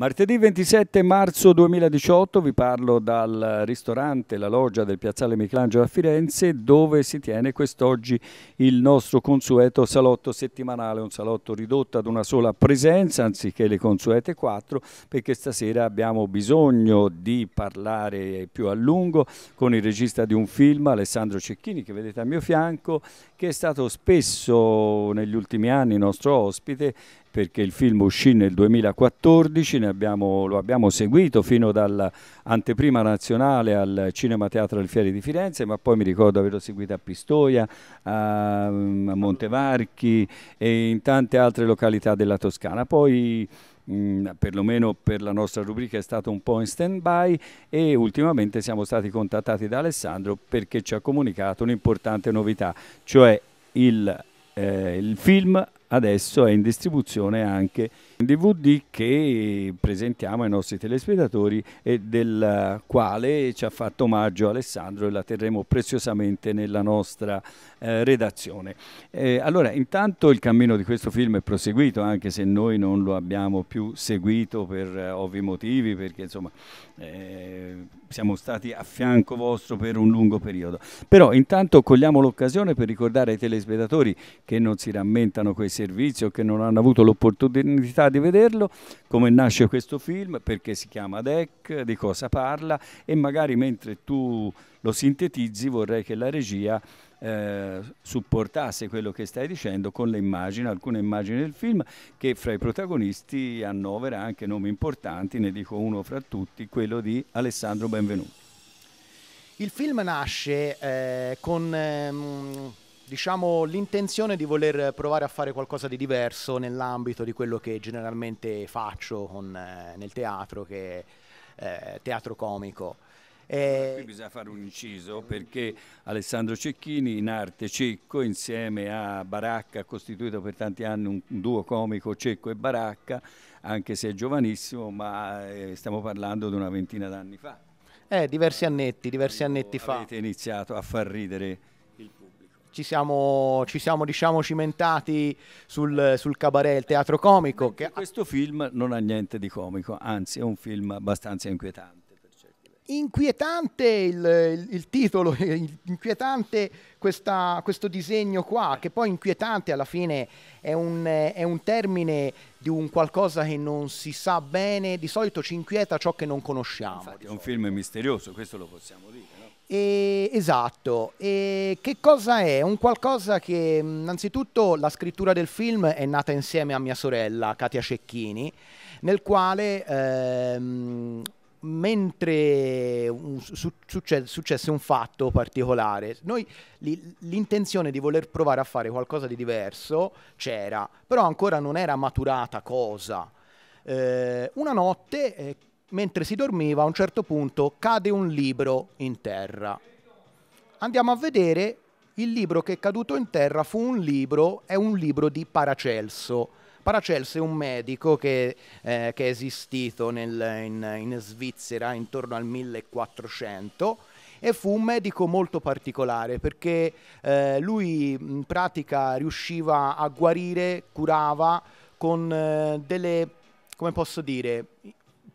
Martedì 27 marzo 2018 vi parlo dal ristorante La Loggia del Piazzale Michelangelo a Firenze dove si tiene quest'oggi il nostro consueto salotto settimanale, un salotto ridotto ad una sola presenza anziché le consuete quattro perché stasera abbiamo bisogno di parlare più a lungo con il regista di un film Alessandro Cecchini che vedete a mio fianco che è stato spesso negli ultimi anni nostro ospite perché il film uscì nel 2014, abbiamo, lo abbiamo seguito fino dall'anteprima nazionale al Cinema Teatro Alfieri di Firenze, ma poi mi ricordo averlo seguito a Pistoia, a, a Montevarchi e in tante altre località della Toscana. Poi mh, mm, perlomeno per la nostra rubrica è stato un po' in stand by e ultimamente siamo stati contattati da Alessandro perché ci ha comunicato un'importante novità, cioè il, eh, il film adesso è in distribuzione anche DVD che presentiamo ai nostri telespettatori e del quale ci ha fatto omaggio Alessandro e la terremo preziosamente nella nostra eh, redazione. Eh, allora, intanto il cammino di questo film è proseguito, anche se noi non lo abbiamo più seguito per eh, ovvi motivi, perché insomma eh, siamo stati a fianco vostro per un lungo periodo. Però intanto cogliamo l'occasione per ricordare ai telespettatori che non si rammentano quel servizio, che non hanno avuto l'opportunità di vederlo, come nasce questo film, perché si chiama DEC, di cosa parla e magari mentre tu lo sintetizzi vorrei che la regia eh, supportasse quello che stai dicendo con le immagini, alcune immagini del film che fra i protagonisti annovera anche nomi importanti, ne dico uno fra tutti, quello di Alessandro Benvenuto. Il film nasce eh, con... Ehm diciamo, l'intenzione di voler provare a fare qualcosa di diverso nell'ambito di quello che generalmente faccio con, eh, nel teatro, che è eh, teatro comico. E... Qui eh, bisogna fare un inciso perché Alessandro Cecchini in arte Cecco insieme a Baracca ha costituito per tanti anni un duo comico Cecco e Baracca anche se è giovanissimo ma eh, stiamo parlando di una ventina d'anni fa. Eh, diversi annetti, diversi annetti fa. Avete iniziato a far ridere ci siamo, ci siamo diciamo, cimentati sul, sul, cabaret, il teatro comico. Che... Questo film non ha niente di comico, anzi è un film abbastanza inquietante. Inquietante il, il, il titolo, inquietante questa, questo disegno qua, che poi inquietante alla fine è un, è un termine di un qualcosa che non si sa bene, di solito ci inquieta ciò che non conosciamo. Infatti, è un film misterioso, questo lo possiamo dire. E, esatto, e che cosa è? Un qualcosa che innanzitutto la scrittura del film è nata insieme a mia sorella Katia Cecchini, nel quale ehm, mentre su- succe- successe un fatto particolare, noi li- l'intenzione di voler provare a fare qualcosa di diverso c'era, però ancora non era maturata cosa. Eh, una notte eh, mentre si dormiva a un certo punto cade un libro in terra. Andiamo a vedere il libro che è caduto in terra fu un libro, è un libro di Paracelso. Paracelso è un medico che, eh, che è esistito nel, in, in Svizzera intorno al 1400 e fu un medico molto particolare perché eh, lui in pratica riusciva a guarire, curava con eh, delle, come posso dire,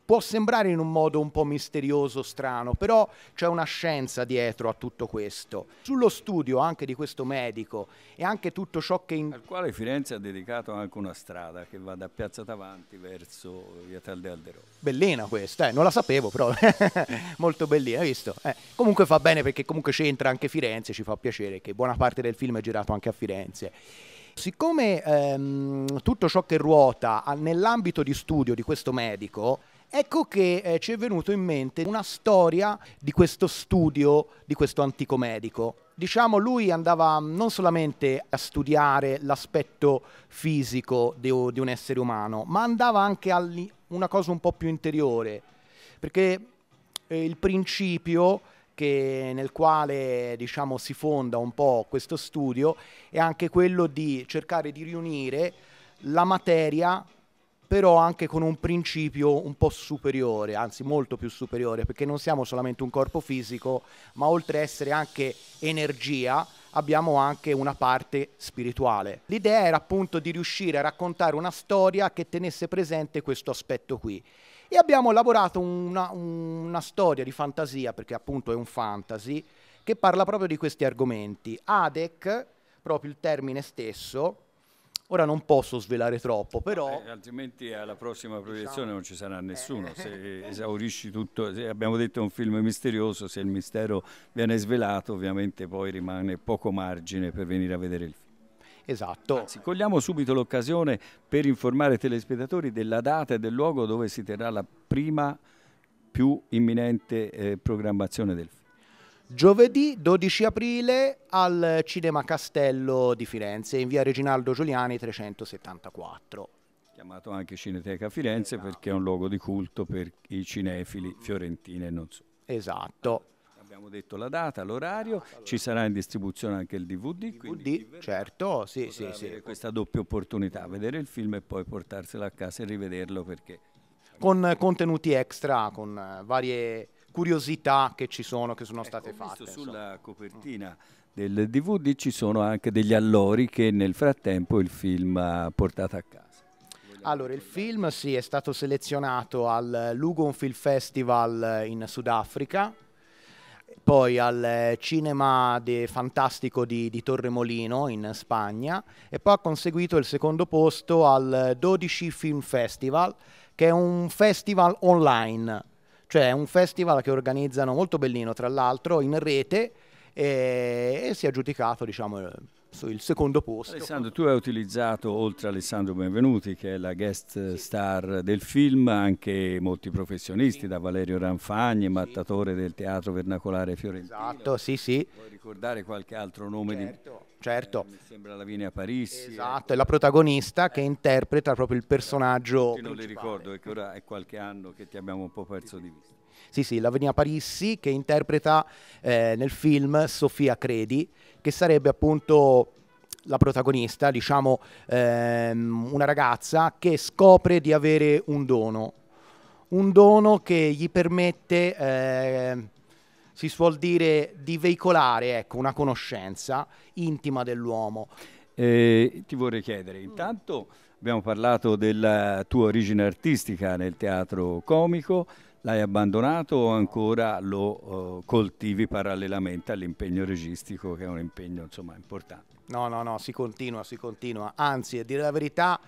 Può sembrare in un modo un po' misterioso, strano, però c'è una scienza dietro a tutto questo. Sullo studio anche di questo medico e anche tutto ciò che... In... Al quale Firenze ha dedicato anche una strada che va da Piazza Tavanti verso Via Tal de Alderò. Bellina questa, eh? non la sapevo però, molto bellina, hai visto? Eh. Comunque fa bene perché comunque c'entra anche Firenze, ci fa piacere che buona parte del film è girato anche a Firenze. Siccome ehm, tutto ciò che ruota nell'ambito di studio di questo medico Ecco che eh, ci è venuto in mente una storia di questo studio, di questo antico medico. Diciamo, lui andava mm, non solamente a studiare l'aspetto fisico di, di, un essere umano, ma andava anche a una cosa un po' più interiore, perché eh, il principio che, nel quale diciamo, si fonda un po' questo studio è anche quello di cercare di riunire la materia però anche con un principio un po' superiore, anzi molto più superiore, perché non siamo solamente un corpo fisico, ma oltre a essere anche energia, abbiamo anche una parte spirituale. L'idea era appunto di riuscire a raccontare una storia che tenesse presente questo aspetto qui. E abbiamo lavorato una, una storia di fantasia, perché appunto è un fantasy, che parla proprio di questi argomenti. ADEC, proprio il termine stesso, Ora non posso svelare troppo, però... Eh, altrimenti alla prossima diciamo proiezione non ci sarà eh. nessuno, se esaurisci tutto, abbiamo detto è un film misterioso, se il mistero viene svelato ovviamente poi rimane poco margine per venire a vedere il film. Esatto. Anzi, cogliamo subito l'occasione per informare i telespettatori della data e del luogo dove si terrà la prima più imminente eh, programmazione del film. Giovedì 12 aprile al Cinema Castello di Firenze, in via Reginaldo Giuliani 374. Chiamato anche Cineteca Firenze esatto. perché è un luogo di culto per i cinefili fiorentini e non so. Esatto. Abbiamo detto la data, l'orario, ci sarà in distribuzione anche il DVD. DVD, certo, sì, sì, sì. Questa doppia opportunità, vedere il film e poi portarselo a casa e rivederlo perché... Con contenuti extra, con eh, varie curiosità che ci sono, che sono ecco, state ecco, fatte. sulla copertina del DVD ci sono anche degli allori che nel frattempo il film ha portato a casa. Allora, il film sì, è stato selezionato al Lugon Film Festival in Sudafrica, poi al Cinema de Fantastico di, di Torremolino in Spagna e poi ha conseguito il secondo posto al 12 Film Festival, che è un festival online cioè è un festival che organizzano molto bellino, tra l'altro, in rete e, e si è aggiudicato, diciamo, eh, il secondo posto. Alessandro, tu hai utilizzato, oltre Alessandro Benvenuti, che è la guest sì. star del film, anche molti professionisti, sì. da Valerio Ranfagni, sì. mattatore del teatro vernacolare fiorentino. Esatto, sì, sì. Vuoi ricordare qualche altro nome certo. di certo. Mi sembra Lavinia Parisi. Eh. Esatto, è la protagonista che interpreta proprio il personaggio. Io non le ricordo, perché ora è qualche anno che ti abbiamo un po' perso di vista. Sì, sì, Lavinia Parissi che interpreta eh, nel film Sofia Credi, che sarebbe appunto la protagonista, diciamo ehm, una ragazza che scopre di avere un dono, un dono che gli permette eh, si suol dire di veicolare ecco, una conoscenza intima dell'uomo. Eh, ti vorrei chiedere, mm. intanto abbiamo parlato della tua origine artistica nel teatro comico, l'hai abbandonato o ancora lo uh, coltivi parallelamente all'impegno registico che è un impegno insomma, importante? No, no, no, si continua, si continua, anzi a dire la verità...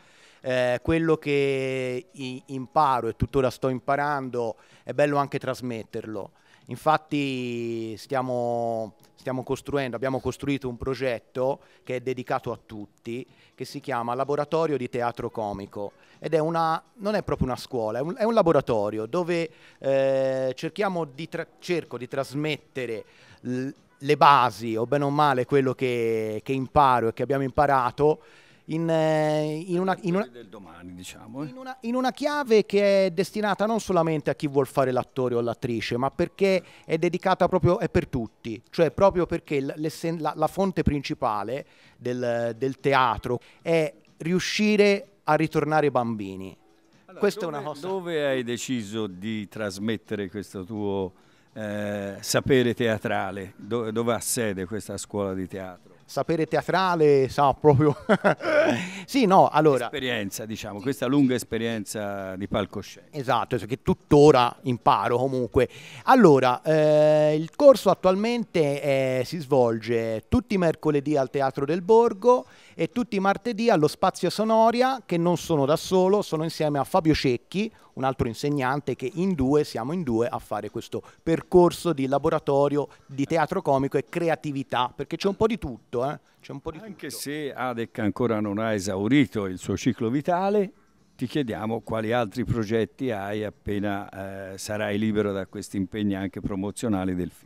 Eh, quello che imparo e tuttora sto imparando è bello anche trasmetterlo. Infatti stiamo, stiamo costruendo, abbiamo costruito un progetto che è dedicato a tutti, che si chiama Laboratorio di Teatro Comico ed è una, non è proprio una scuola, è un, è un laboratorio dove eh, di cerco di trasmettere le basi o bene o male quello che, che imparo e che abbiamo imparato in, eh, in, una, in, una, domani, diciamo, eh. una, in, una, chiave che è destinata non solamente a chi vuole fare l'attore o l'attrice, ma perché è dedicata proprio, è per tutti, cioè proprio perché la, la fonte principale del, del, teatro è riuscire a ritornare bambini. Allora, Questa dove, è una cosa... Dove hai deciso di trasmettere questo tuo eh, sapere teatrale? Do, dove ha sede questa scuola di teatro? sapere teatrale sa proprio sì no allora esperienza diciamo questa lunga esperienza di palcoscenico esatto cioè che tuttora imparo comunque allora eh, il corso attualmente eh, si svolge tutti i mercoledì al teatro del borgo e tutti i martedì allo Spazio Sonoria, che non sono da solo, sono insieme a Fabio Cecchi, un altro insegnante che in due, siamo in due a fare questo percorso di laboratorio di teatro comico e creatività, perché c'è un po' di tutto. Eh? Po di Anche tutto. se ADEC ancora non ha esaurito il suo ciclo vitale, ti chiediamo quali altri progetti hai appena eh, sarai libero da questi impegni anche promozionali del film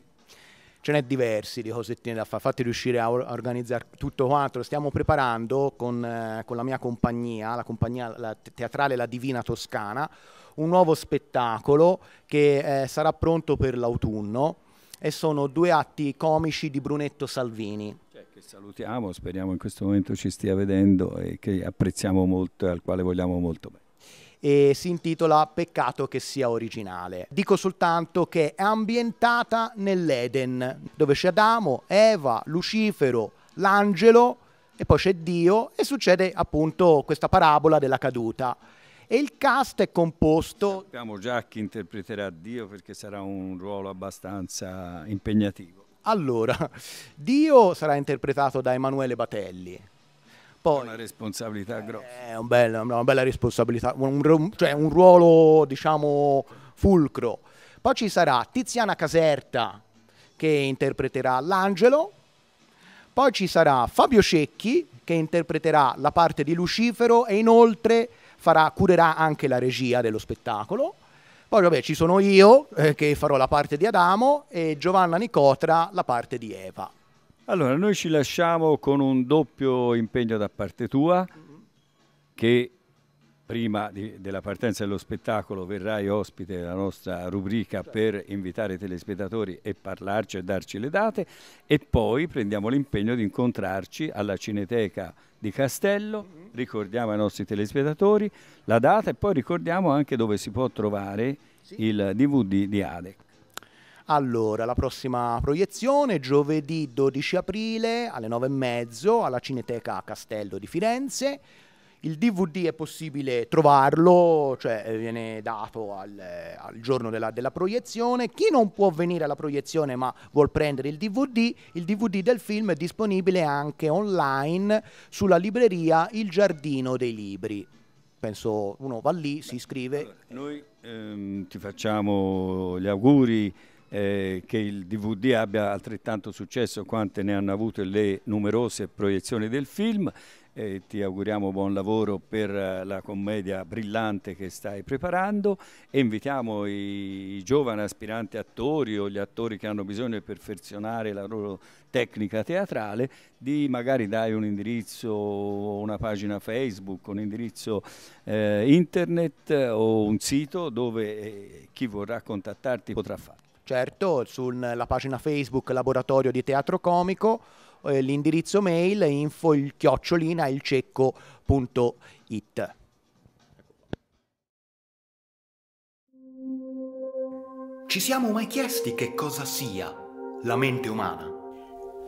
ce n'è diversi di cosettine da fare, fatti riuscire a, or- a organizzare tutto quanto, lo stiamo preparando con, eh, con la mia compagnia, la compagnia la teatrale La Divina Toscana, un nuovo spettacolo che eh, sarà pronto per l'autunno e sono due atti comici di Brunetto Salvini. Cioè, che salutiamo, speriamo in questo momento ci stia vedendo e che apprezziamo molto e al quale vogliamo molto bene e si intitola Peccato che sia originale. Dico soltanto che è ambientata nell'Eden, dove c'è Adamo, Eva, Lucifero, l'angelo e poi c'è Dio e succede appunto questa parabola della caduta. E il cast è composto... Sappiamo già chi interpreterà Dio perché sarà un ruolo abbastanza impegnativo. Allora, Dio sarà interpretato da Emanuele Batelli, poi, una responsabilità eh, grossa. È un bello, una bella responsabilità, un, cioè un ruolo diciamo fulcro. Poi ci sarà Tiziana Caserta che interpreterà l'angelo, poi ci sarà Fabio Cecchi che interpreterà la parte di Lucifero e inoltre farà, curerà anche la regia dello spettacolo. Poi vabbè, ci sono io eh, che farò la parte di Adamo e Giovanna Nicotra la parte di Eva. Allora, noi ci lasciamo con un doppio impegno da parte tua, che prima di, della partenza dello spettacolo verrai ospite della nostra rubrica certo. per invitare i telespettatori e parlarci e darci le date e poi prendiamo l'impegno di incontrarci alla Cineteca di Castello, mm-hmm. ricordiamo ai nostri telespettatori la data e poi ricordiamo anche dove si può trovare il DVD di Alec. Allora, la prossima proiezione giovedì 12 aprile alle 9 e mezzo alla Cineteca Castello di Firenze. Il DVD è possibile trovarlo, cioè eh, viene dato al, eh, al giorno della, della, proiezione. Chi non può venire alla proiezione ma vuol prendere il DVD, il DVD del film è disponibile anche online sulla libreria Il Giardino dei Libri. Penso uno va lì, si iscrive. Allora, noi ehm, ti facciamo gli auguri eh, che il DVD abbia altrettanto successo quante ne hanno avute le numerose proiezioni del film. Eh, ti auguriamo buon lavoro per eh, la commedia brillante che stai preparando e invitiamo i, i giovani aspiranti attori o gli attori che hanno bisogno di perfezionare la loro tecnica teatrale di magari dare un indirizzo, una pagina Facebook, un indirizzo eh, internet o un sito dove eh, chi vorrà contattarti potrà farlo. Certo, sulla pagina Facebook Laboratorio di Teatro Comico, eh, l'indirizzo mail info il chiocciolina ilcecco.it. Ci siamo mai chiesti che cosa sia la mente umana?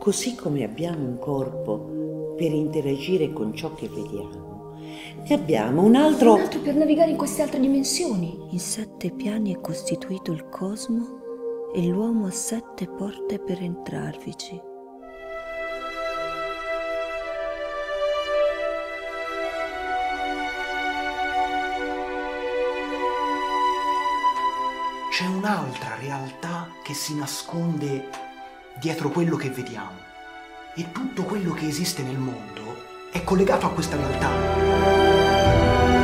Così come abbiamo un corpo per interagire con ciò che vediamo, ne abbiamo un altro... Un altro per navigare in queste altre dimensioni. In sette piani è costituito il cosmo e l'uomo ha sette porte per entrarvici. C'è un'altra realtà che si nasconde dietro quello che vediamo e tutto quello che esiste nel mondo è collegato a questa realtà.